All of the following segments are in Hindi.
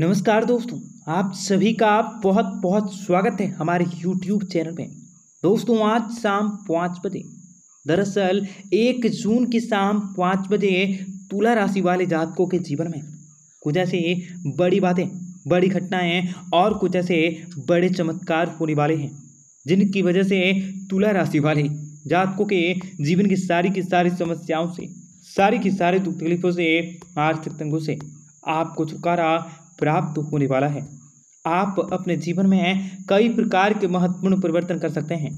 नमस्कार दोस्तों आप सभी का बहुत बहुत स्वागत है हमारे YouTube चैनल में दोस्तों आज शाम पाँच बजे दरअसल एक जून की शाम पाँच बजे तुला राशि वाले जातकों के जीवन में कुछ ऐसे बड़ी बातें बड़ी घटनाएं और कुछ ऐसे बड़े चमत्कार होने वाले हैं जिनकी वजह से तुला राशि वाले जातकों के जीवन की सारी की सारी समस्याओं से सारी की सारी दुख तकलीफों से आर्थिक तंगों से आपको छुटकारा प्राप्त होने वाला है आप अपने जीवन में कई प्रकार के महत्वपूर्ण परिवर्तन कर सकते हैं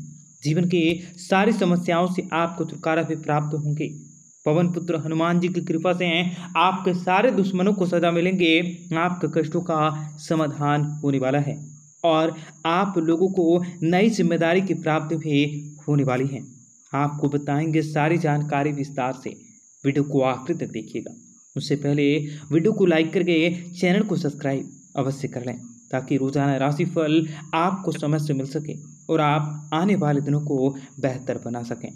जीवन की सारी समस्याओं से आपको छुटकारा भी प्राप्त होंगे पवन पुत्र हनुमान जी की कृपा से आपके सारे दुश्मनों को सजा मिलेंगे आपके कष्टों का समाधान होने वाला है और आप लोगों को नई जिम्मेदारी की प्राप्ति भी होने वाली है आपको बताएंगे सारी जानकारी विस्तार से वीडियो को आखिर तक देखिएगा उससे पहले वीडियो को लाइक करके चैनल को सब्सक्राइब अवश्य कर लें ताकि रोजाना राशिफल आपको समय से मिल सके और आप आने वाले दिनों को बेहतर बना सकें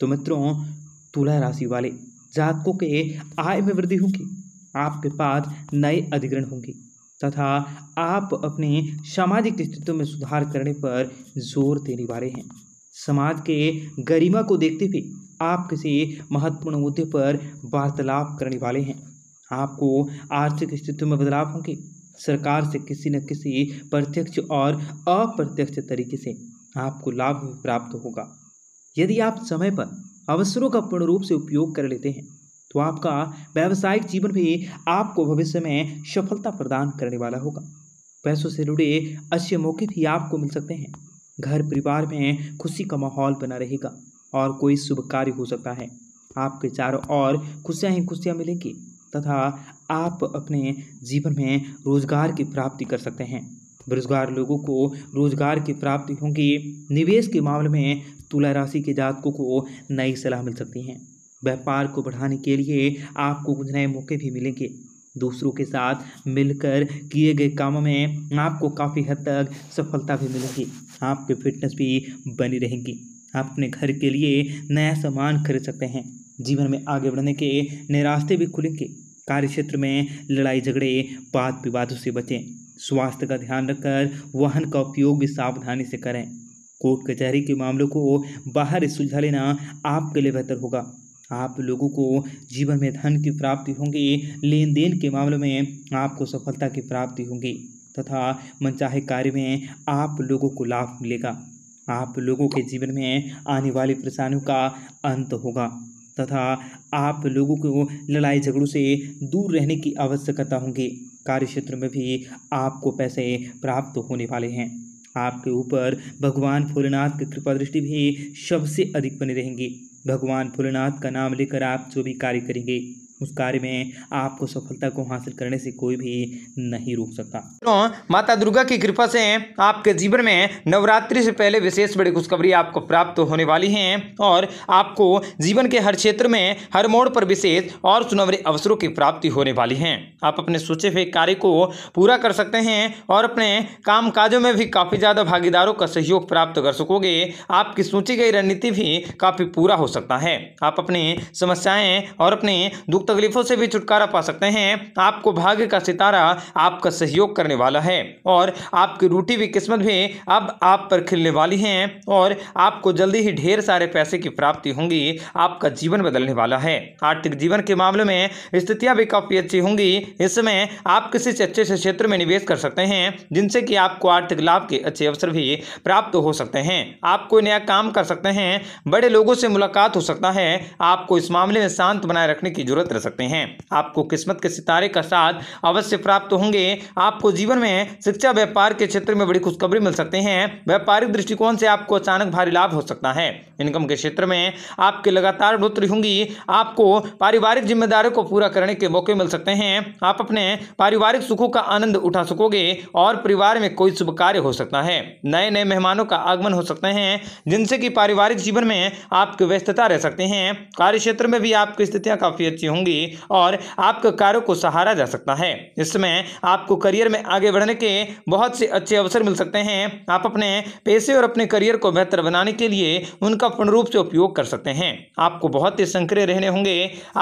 तो मित्रों तुला राशि वाले जातकों के आय में वृद्धि होगी आपके पास नए अधिग्रहण होंगे तथा आप अपने सामाजिक स्थितियों में सुधार करने पर जोर देने वाले हैं समाज के गरिमा को देखते हुए आप किसी महत्वपूर्ण मुद्दे पर वार्तालाप करने वाले हैं आपको आर्थिक स्थिति में बदलाव होंगे सरकार से किसी न किसी प्रत्यक्ष और अप्रत्यक्ष तरीके से आपको लाभ प्राप्त होगा यदि आप समय पर अवसरों का पूर्ण रूप से उपयोग कर लेते हैं तो आपका व्यावसायिक जीवन भी आपको भविष्य में सफलता प्रदान करने वाला होगा पैसों से जुड़े अच्छे मौके भी आपको मिल सकते हैं घर परिवार में खुशी का माहौल बना रहेगा और कोई शुभ कार्य हो सकता है आपके चारों ओर खुशियाँ ही खुशियाँ मिलेंगी तथा आप अपने जीवन में रोजगार की प्राप्ति कर सकते हैं बेरोजगार लोगों को रोजगार की प्राप्ति होगी निवेश के मामले में तुला राशि के जातकों को नई सलाह मिल सकती है व्यापार को बढ़ाने के लिए आपको कुछ नए मौके भी मिलेंगे दूसरों के साथ मिलकर किए गए कामों में आपको काफ़ी हद तक सफलता भी मिलेगी आपकी फिटनेस भी बनी रहेगी आप अपने घर के लिए नया सामान खरीद सकते हैं जीवन में आगे बढ़ने के नए रास्ते भी खुलेंगे कार्य क्षेत्र में लड़ाई झगड़े वाद विवादों से बचें स्वास्थ्य का ध्यान रखकर वाहन का उपयोग भी सावधानी से करें कोर्ट कचहरी के मामलों को बाहर सुलझा लेना आपके लिए बेहतर होगा आप लोगों को जीवन में धन की प्राप्ति होंगी लेन देन के मामलों में आपको सफलता की प्राप्ति होगी तथा मनचाहे कार्य में आप लोगों को लाभ मिलेगा आप लोगों के जीवन में आने वाली परेशानियों का अंत होगा तथा आप लोगों को लड़ाई झगड़ों से दूर रहने की आवश्यकता होगी कार्य क्षेत्र में भी आपको पैसे प्राप्त होने वाले हैं आपके ऊपर भगवान भोलेनाथ की कृपा दृष्टि भी सबसे अधिक बनी रहेंगी भगवान भोलेनाथ का नाम लेकर आप जो भी कार्य करेंगे उस कार्य में आपको सफलता को हासिल करने से कोई भी नहीं रोक सकता तो माता दुर्गा की कृपा से आपके जीवन में नवरात्रि से पहले विशेष बड़ी खुशखबरी आपको प्राप्त होने वाली है और आपको जीवन के हर क्षेत्र में हर मोड़ पर विशेष और सुनवरे अवसरों की प्राप्ति होने वाली है आप अपने सोचे हुए कार्य को पूरा कर सकते हैं और अपने काम काजों में भी काफ़ी ज़्यादा भागीदारों का सहयोग प्राप्त कर सकोगे आपकी सोची गई रणनीति भी काफ़ी पूरा हो सकता है आप अपनी समस्याएं और अपने दुख तकलीफों से भी छुटकारा पा सकते हैं आपको भाग्य का सितारा आपका सहयोग करने वाला है और आपकी रूठी हुई किस्मत भी अब आप पर खिलने वाली है और आपको जल्दी ही ढेर सारे पैसे की प्राप्ति होंगी आपका जीवन बदलने वाला है आर्थिक जीवन के मामले में स्थितियां भी काफ़ी अच्छी होंगी इसमें आप किसी अच्छे से क्षेत्र में निवेश कर सकते हैं जिनसे कि आपको आर्थिक लाभ के अच्छे अवसर भी प्राप्त हो सकते हैं आप कोई नया काम कर सकते हैं बड़े लोगों से मुलाकात हो सकता है आपको इस मामले में शांत बनाए रखने की जरूरत कर सकते हैं आपको किस्मत के सितारे का साथ अवश्य प्राप्त होंगे आपको जीवन में शिक्षा व्यापार के क्षेत्र में बड़ी खुशखबरी मिल सकते हैं व्यापारिक दृष्टिकोण से आपको अचानक भारी लाभ हो सकता है इनकम के क्षेत्र में आपकी लगातार बढ़ोतरी होंगी आपको पारिवारिक जिम्मेदारियों को पूरा करने के मौके मिल सकते हैं आप अपने पारिवारिक सुखों का आनंद उठा सकोगे और परिवार में कोई शुभ कार्य हो सकता है नए नए मेहमानों का आगमन हो सकते हैं जिनसे कि पारिवारिक जीवन में आपकी व्यस्तता रह सकते हैं कार्य क्षेत्र में भी आपकी स्थितियां काफी अच्छी होंगी होंगी और आपके कार्यों को सहारा जा सकता है इसमें आपको करियर में आगे बढ़ने के बहुत से अच्छे अवसर मिल सकते हैं आप अपने पैसे और अपने करियर को बेहतर बनाने के लिए उनका पूर्ण रूप से उपयोग कर सकते हैं आपको बहुत ही संक्रिय रहने होंगे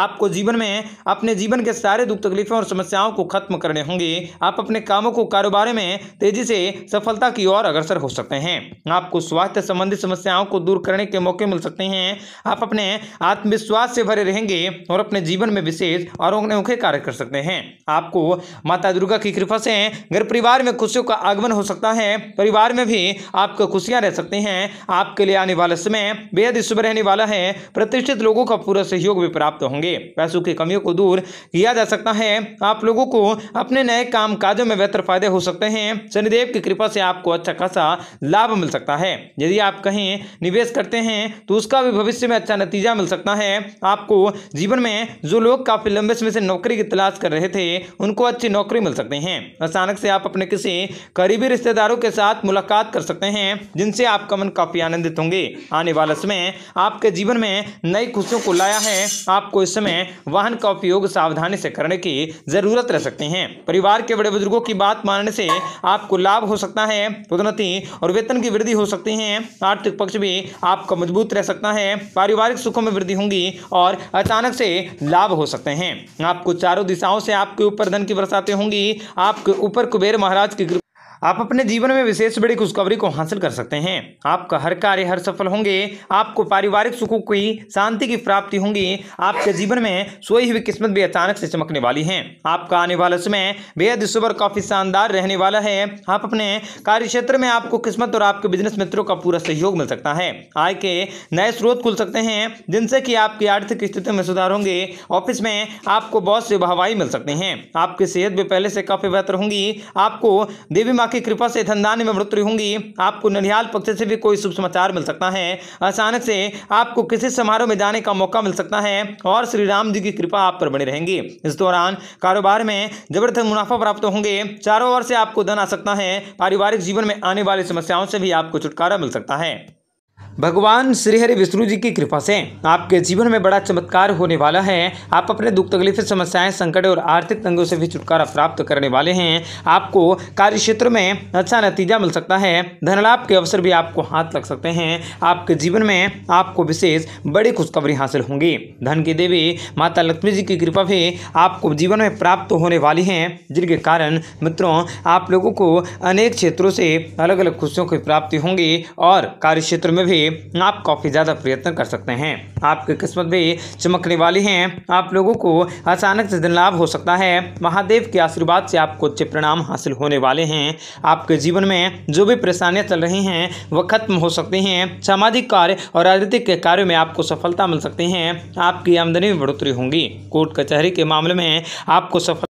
आपको जीवन में अपने जीवन के सारे दुख तकलीफों और समस्याओं को खत्म करने होंगे आप अपने कामों को कारोबार में तेजी से सफलता की ओर अग्रसर हो सकते हैं आपको स्वास्थ्य संबंधी समस्याओं को दूर करने के मौके मिल सकते हैं आप अपने आत्मविश्वास से भरे रहेंगे और अपने जीवन में विशेष और अनोखे कार्य कर सकते हैं आपको माता दुर्गा की कृपा से घर परिवार में खुशियों का आगमन हो सकता है परिवार में भी आपको खुशियां रह सकती हैं आपके लिए आने वाले समय बेहद शुभ रहने वाला है प्रतिष्ठित लोगों का पूरा सहयोग भी प्राप्त होंगे पैसों की कमियों को दूर किया जा सकता है आप लोगों को अपने नए काम काजों में बेहतर फायदे हो सकते हैं शनिदेव की कृपा से आपको अच्छा खासा लाभ मिल सकता है यदि आप कहीं निवेश करते हैं तो उसका भी भविष्य में अच्छा नतीजा मिल सकता है आपको जीवन में जो लोग काफ़ी लंबे समय से नौकरी की तलाश कर रहे थे उनको अच्छी नौकरी मिल सकती है अचानक से आप अपने किसी करीबी रिश्तेदारों के साथ मुलाकात कर सकते हैं जिनसे आपका मन काफ़ी आनंदित होंगे आने वाला समय आपके जीवन में नई खुशियों को लाया है आपको इस समय वाहन का उपयोग सावधानी से करने की ज़रूरत रह सकती है परिवार के बड़े बुजुर्गों की बात मानने से आपको लाभ हो सकता है उन्नति और वेतन की वृद्धि हो सकती है आर्थिक पक्ष भी आपका मजबूत रह सकता है पारिवारिक सुखों में वृद्धि होंगी और अचानक से लाभ हो सकते हैं आपको चारों दिशाओं से आपके ऊपर धन की बरसातें होंगी आपके ऊपर कुबेर महाराज की आप अपने जीवन में विशेष बड़ी खुशखबरी को हासिल कर सकते हैं आपका हर कार्य हर सफल होंगे आपको पारिवारिक सुखों की शांति की प्राप्ति होंगी आपके जीवन में सोई हुई किस्मत भी अचानक से चमकने वाली है आपका आने वाला समय बेहद सुबह काफ़ी शानदार रहने वाला है आप अपने कार्य क्षेत्र में आपको किस्मत और आपके बिजनेस मित्रों का पूरा सहयोग मिल सकता है आय के नए स्रोत खुल सकते हैं जिनसे कि आपकी आर्थिक स्थिति में सुधार होंगे ऑफिस में आपको बहुत से वाहवाही मिल सकते हैं आपकी सेहत भी पहले से काफ़ी बेहतर होंगी आपको देवी माँ की कृपा से धनदान में बढ़ोतरी होंगी आपको ननिहाल पक्ष से भी कोई शुभ समाचार मिल सकता है अचानक से आपको किसी समारोह में जाने का मौका मिल सकता है और श्री राम जी की कृपा आप पर बनी रहेंगी इस दौरान कारोबार में जबरदस्त मुनाफा प्राप्त होंगे चारों ओर से आपको धन आ सकता है पारिवारिक जीवन में आने वाली समस्याओं से भी आपको छुटकारा मिल सकता है भगवान श्री हरि विष्णु जी की कृपा से आपके जीवन में बड़ा चमत्कार होने वाला है आप अपने दुख तकलीफ समस्याएं संकट और आर्थिक तंगों से भी छुटकारा प्राप्त करने वाले हैं आपको कार्य क्षेत्र में अच्छा नतीजा मिल सकता है धनलाभ के अवसर भी आपको हाथ लग सकते हैं आपके जीवन में आपको विशेष बड़ी खुशखबरी हासिल होंगी धन की देवी माता लक्ष्मी जी की कृपा भी आपको जीवन में प्राप्त होने वाली है जिनके कारण मित्रों आप लोगों को अनेक क्षेत्रों से अलग अलग खुशियों की प्राप्ति होंगी और कार्य क्षेत्र में भी लिए आप काफ़ी ज़्यादा प्रयत्न कर सकते हैं आपकी किस्मत भी चमकने वाली है आप लोगों को अचानक से दिन लाभ हो सकता है महादेव के आशीर्वाद से आपको अच्छे परिणाम हासिल होने वाले हैं आपके जीवन में जो भी परेशानियाँ चल रही हैं वह खत्म हो सकती हैं सामाजिक कार्य और राजनीतिक के कार्यों में आपको सफलता मिल सकती है आपकी आमदनी में बढ़ोतरी होंगी कोर्ट कचहरी के मामले में आपको सफल